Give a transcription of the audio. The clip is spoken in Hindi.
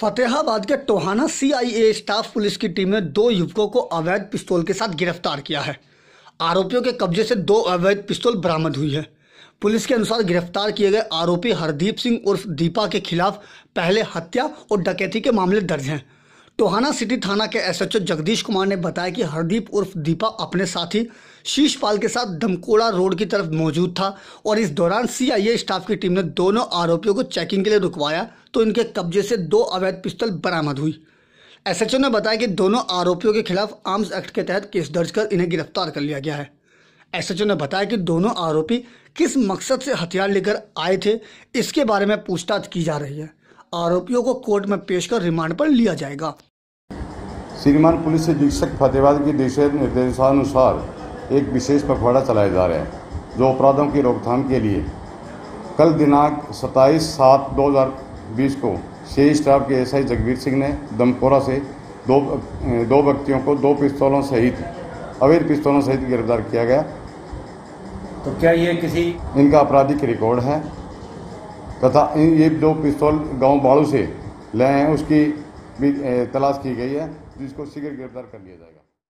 फतेहाबाद के टोहाना सीआईए स्टाफ पुलिस की टीम ने दो युवकों को अवैध पिस्तौल के साथ गिरफ्तार किया है आरोपियों के कब्जे से दो अवैध पिस्तौल बरामद हुई है पुलिस के अनुसार गिरफ्तार किए गए आरोपी हरदीप सिंह उर्फ दीपा के खिलाफ पहले हत्या और डकैती के मामले दर्ज हैं टोहाना सिटी थाना के एसएचओ जगदीश कुमार ने बताया कि हरदीप उर्फ दीपा अपने साथी शीशपाल के साथ दमकोड़ा रोड की तरफ मौजूद था और इस दौरान सीआईए स्टाफ की टीम ने दोनों आरोपियों को चेकिंग के लिए रुकवाया तो इनके कब्जे से दो अवैध पिस्तौल बरामद हुई एसएचओ ने बताया कि दोनों आरोपियों के खिलाफ आर्म्स एक्ट के तहत केस दर्ज कर इन्हें गिरफ्तार कर लिया गया है एसएचओ ने बताया कि दोनों आरोपी किस मकसद से हथियार लेकर आए थे इसके बारे में पूछताछ की जा रही है आरोपियों को कोर्ट में पेश कर रिमांड पर लिया जाएगा श्रीमान पुलिस अधीक्षक फतेहबाद के दिशा निर्देशानुसार एक विशेष पखवाड़ा चलाया जा रहा है जो अपराधों की रोकथाम के लिए कल दिनांक 27 सात 2020 को सी स्टाफ के एसआई जगवीर सिंह ने दमकोरा से दो दो व्यक्तियों को दो पिस्तौलों सहित अवैध पिस्तौलों सहित गिरफ्तार किया गया तो क्या ये किसी इनका आपराधिक रिकॉर्ड है तथा इन ये दो पिस्तौल गांव बाड़ू से लाए हैं उसकी तलाश की गई है जिसको शीघ्र गिरफ्तार कर लिया जाएगा